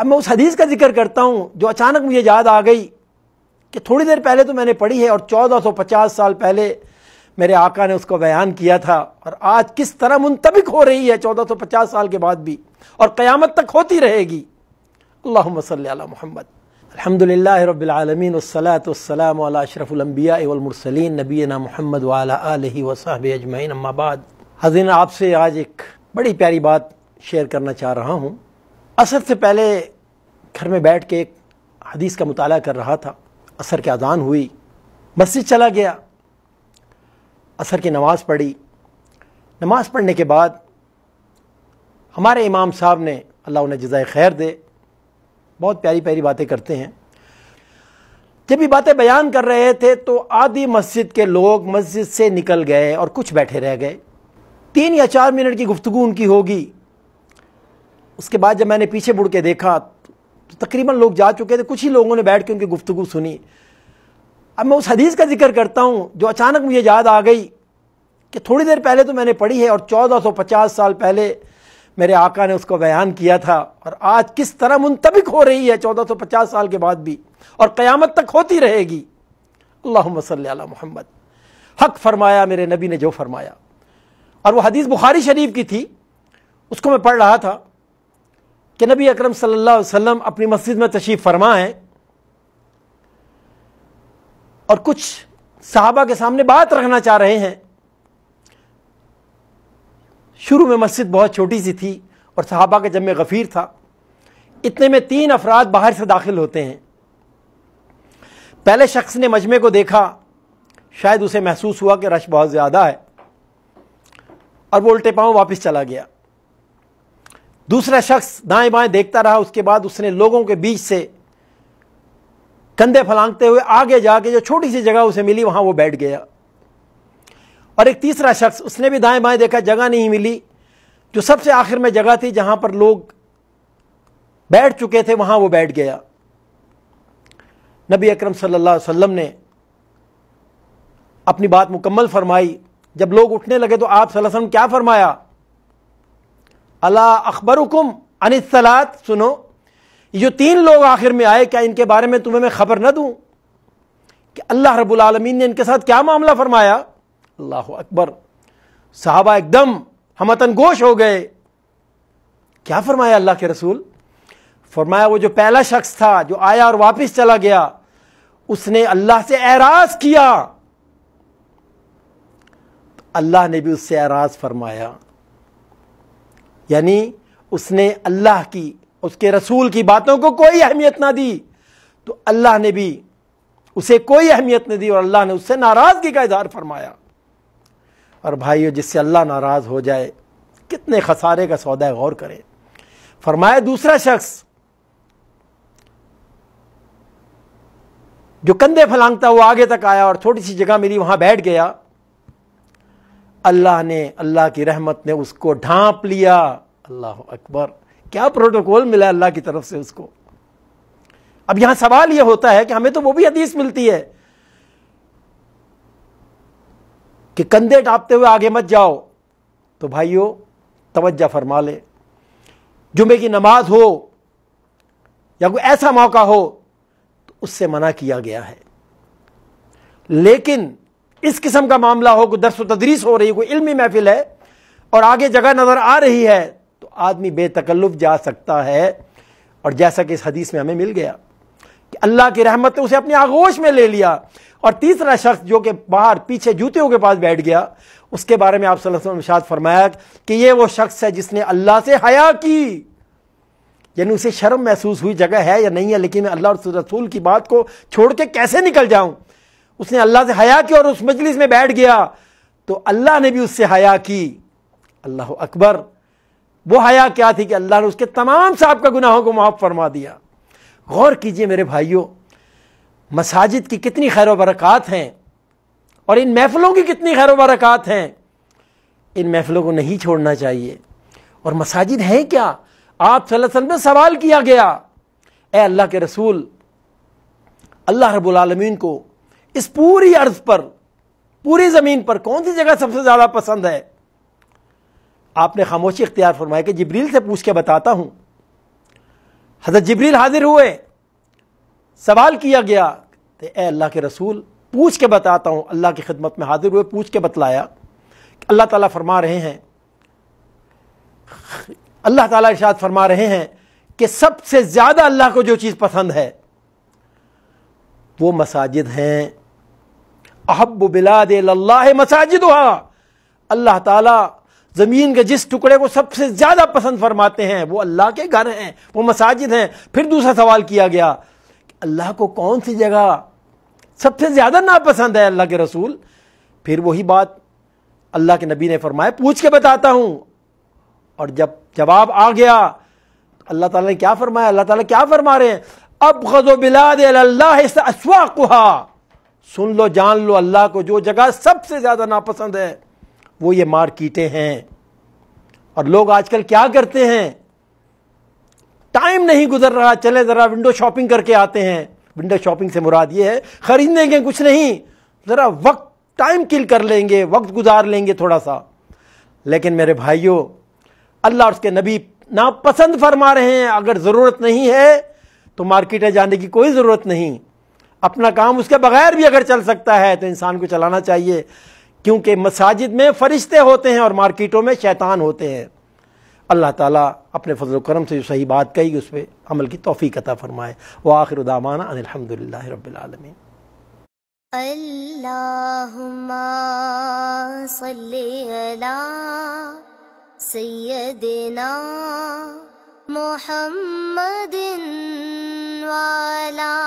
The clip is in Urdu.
اب میں اس حدیث کا ذکر کرتا ہوں جو اچانک مجھے یاد آ گئی کہ تھوڑی دیر پہلے تو میں نے پڑھی ہے اور چودہ سو پچاس سال پہلے میرے آقا نے اس کو بیان کیا تھا اور آج کس طرح منتبک ہو رہی ہے چودہ سو پچاس سال کے بعد بھی اور قیامت تک ہوتی رہے گی اللہ وصلی علیہ محمد الحمد للہ والسلام علیہ اشرف الانبیاء والمرسلین نبینا محمد اب آلہ وصحب اجمعین اما بعد حضرین آپ سے آج ایک بڑی پیاری بات شیئر کرنا چاہ رہا ہوں اثر سے پہلے گھر میں بیٹھ کے ایک حدیث کا مطالعہ کر رہا تھا اثر کے اذان ہوئی مسجد چلا گیا اثر کی نماز پڑھی نماز پڑھنے کے بعد ہمارے امام صاحب نے اللہ انہیں جزائے خیر دے بہت پیاری پیاری باتیں کرتے ہیں جب یہ باتیں بیان کر رہے تھے تو آدھی مسجد کے لوگ مسجد سے نکل گئے اور کچھ بیٹھے رہ گئے تین یا چار منٹ کی گفتگو ان کی ہوگی اس کے بعد جب میں نے پیچھے بڑھ کے دیکھا تو تقریباً لوگ جا چکے تھے کچھ ہی لوگوں نے بیٹھ کے ان کی گفتگو سنی اب میں اس حدیث کا ذکر کرتا ہوں جو اچانک مجھے یاد آ گئی کہ تھوڑی دیر پہلے تو میں نے پڑھی ہے اور چودہ سو پچاس سال پہلے میرے آقا نے اس کو بیان کیا تھا اور آج کس طرح منتبک ہو رہی ہے چودہ سو پچاس سال کے بعد بھی اور قیامت تک ہوتی رہے گی اللہ صلی علیہ محمد حق فرمایا میرے نبی نے جو فرمایا اور وہ حدیث بخاری شریف کی تھی اس کو میں پڑھ رہا تھا کہ نبی اکرم صلی اللہ علیہ وسلم اپنی مسجد میں تشریف فرما ہے اور کچھ صحابہ کے سامنے بات رکھنا چاہ رہے ہیں شروع میں مسجد بہت چھوٹی سی تھی اور صحابہ کا جمع غفیر تھا اتنے میں تین افراد باہر سے داخل ہوتے ہیں پہلے شخص نے مجمع کو دیکھا شاید اسے محسوس ہوا کہ رش بہت زیادہ ہے اور وہ الٹے پاؤں واپس چلا گیا دوسرا شخص دائیں بائیں دیکھتا رہا اس کے بعد اس نے لوگوں کے بیچ سے کندھے پھلانگتے ہوئے آگے جا کے جو چھوٹی سی جگہ اسے ملی وہاں وہ بیٹھ گیا اور ایک تیسرا شخص اس نے بھی دائیں بائیں دیکھا جگہ نہیں ملی جو سب سے آخر میں جگہ تھی جہاں پر لوگ بیٹھ چکے تھے وہاں وہ بیٹھ گیا نبی اکرم صلی اللہ علیہ وسلم نے اپنی بات مکمل فرمائی جب لوگ اٹھنے لگے تو آپ صلی اللہ علیہ وسلم کیا فرمایا اللہ اخبر حکم انصلاط سنو یہ تین لوگ آخر میں آئے کیا ان کے بارے میں تمہیں میں خبر نہ دوں کہ اللہ رب العالمین نے ان کے ساتھ کیا معاملہ فرمایا اللہ اکبر صحابہ ایک دم ہمتن گوش ہو گئے کیا فرمایا اللہ کے رسول فرمایا وہ جو پہلا شخص تھا جو آیا اور واپس چلا گیا اس نے اللہ سے اعراض کیا اللہ نے بھی اس سے اعراض فرمایا یعنی اس نے اللہ کی اس کے رسول کی باتوں کو کوئی اہمیت نہ دی تو اللہ نے بھی اسے کوئی اہمیت نہ دی اور اللہ نے اس سے ناراضگی کا اظہار فرمایا اور بھائیو جس سے اللہ ناراض ہو جائے کتنے خسارے کا سودا غور کرے فرمایا دوسرا شخص جو کندھے پھلانگتا وہ آگے تک آیا اور تھوڑی سی جگہ ملی وہاں بیٹھ گیا اللہ نے اللہ کی رحمت نے اس کو ڈھانپ لیا اللہ اکبر کیا پروٹوکول ملا اللہ کی طرف سے اس کو اب یہاں سوال یہ ہوتا ہے کہ ہمیں تو وہ بھی حدیث ملتی ہے کہ کندھے ڈانپتے ہوئے آگے مت جاؤ تو بھائیو توجہ فرما لے جمعے کی نماز ہو یا کوئی ایسا موقع ہو تو اس سے منع کیا گیا ہے لیکن اس قسم کا معاملہ ہو کوئی درس و تدریس ہو رہی کوئی علمی محفل ہے اور آگے جگہ نظر آ رہی ہے تو آدمی بے تکلف جا سکتا ہے اور جیسا کہ اس حدیث میں ہمیں مل گیا کہ اللہ کی رحمت نے اسے اپنے آغوش میں لے لیا اور تیسرا شخص جو کہ باہر پیچھے جوتےوں کے پاس بیٹھ گیا اس کے بارے میں آپ صلی اللہ علیہ وسلم فرمایا کہ یہ وہ شخص ہے جس نے اللہ سے حیا کی یعنی اسے شرم محسوس ہوئی جگہ ہے یا نہیں ہے لیکن میں اللہ رسول کی بات کو چھوڑ کے کیسے نکل جاؤں اس نے اللہ سے حیا کی اور اس مجلس میں بیٹھ گیا تو اللہ نے بھی اس سے حیا کی اللہ اکبر وہ حیا کیا تھی کہ اللہ نے اس کے تمام صاحب کا گناہوں کو معاف فرما دیا غور کیجئے میرے بھائیوں مساجد کی کتنی خیر و برکات ہیں اور ان محفلوں کی کتنی خیر و برکات ہیں ان محفلوں کو نہیں چھوڑنا چاہیے اور مساجد ہیں کیا آپ صلی اللہ علیہ میں سوال کیا گیا اے اللہ کے رسول اللہ رب العالمین کو اس پوری ارض پر پوری زمین پر کون سی جگہ سب سے زیادہ پسند ہے آپ نے خاموشی اختیار فرمایا کہ جبریل سے پوچھ کے بتاتا ہوں حضرت جبریل حاضر ہوئے سوال کیا گیا کہ اے اللہ کے رسول پوچھ کے بتاتا ہوں اللہ کی خدمت میں حاضر ہوئے پوچھ کے بتلایا کہ اللہ تعالیٰ فرما رہے ہیں اللہ تعالیٰ ارشاد فرما رہے ہیں کہ سب سے زیادہ اللہ کو جو چیز پسند ہے وہ مساجد ہیں احب بلاد اللہ مساجد ہوا اللہ تعالیٰ زمین کے جس ٹکڑے کو سب سے زیادہ پسند فرماتے ہیں وہ اللہ کے گھر ہیں وہ مساجد ہیں پھر دوسرا سوال کیا گیا کہ اللہ کو کون سی جگہ سب سے زیادہ ناپسند ہے اللہ کے رسول پھر وہی بات اللہ کے نبی نے فرمایا پوچھ کے بتاتا ہوں اور جب جواب آ گیا اللہ تعالیٰ نے کیا فرمایا اللہ تعالیٰ کیا فرما رہے ہیں اب غز و بلاد اللہ کو سن لو جان لو اللہ کو جو جگہ سب سے زیادہ ناپسند ہے وہ یہ مارکیٹیں ہیں اور لوگ آج کل کیا کرتے ہیں ٹائم نہیں گزر رہا چلے ذرا ونڈو شاپنگ کر کے آتے ہیں ونڈو شاپنگ سے مراد یہ ہے خریدنے گے کچھ نہیں ذرا وقت ٹائم کل کر لیں گے وقت گزار لیں گے تھوڑا سا لیکن میرے بھائیوں اللہ اور اس کے نبی ناپسند فرما رہے ہیں اگر ضرورت نہیں ہے تو مارکیٹیں جانے کی کوئی ضرورت نہیں اپنا کام اس کے بغیر بھی اگر چل سکتا ہے تو انسان کو چلانا چاہیے کیونکہ مساجد میں فرشتے ہوتے ہیں اور مارکیٹوں میں شیطان ہوتے ہیں اللہ تعالیٰ اپنے فضل و کرم سے جو صحیح بات کہی اس پہ عمل کی توفیق عطا فرمائے وہ آخر الحمد للہ سیدنا محمد اللہ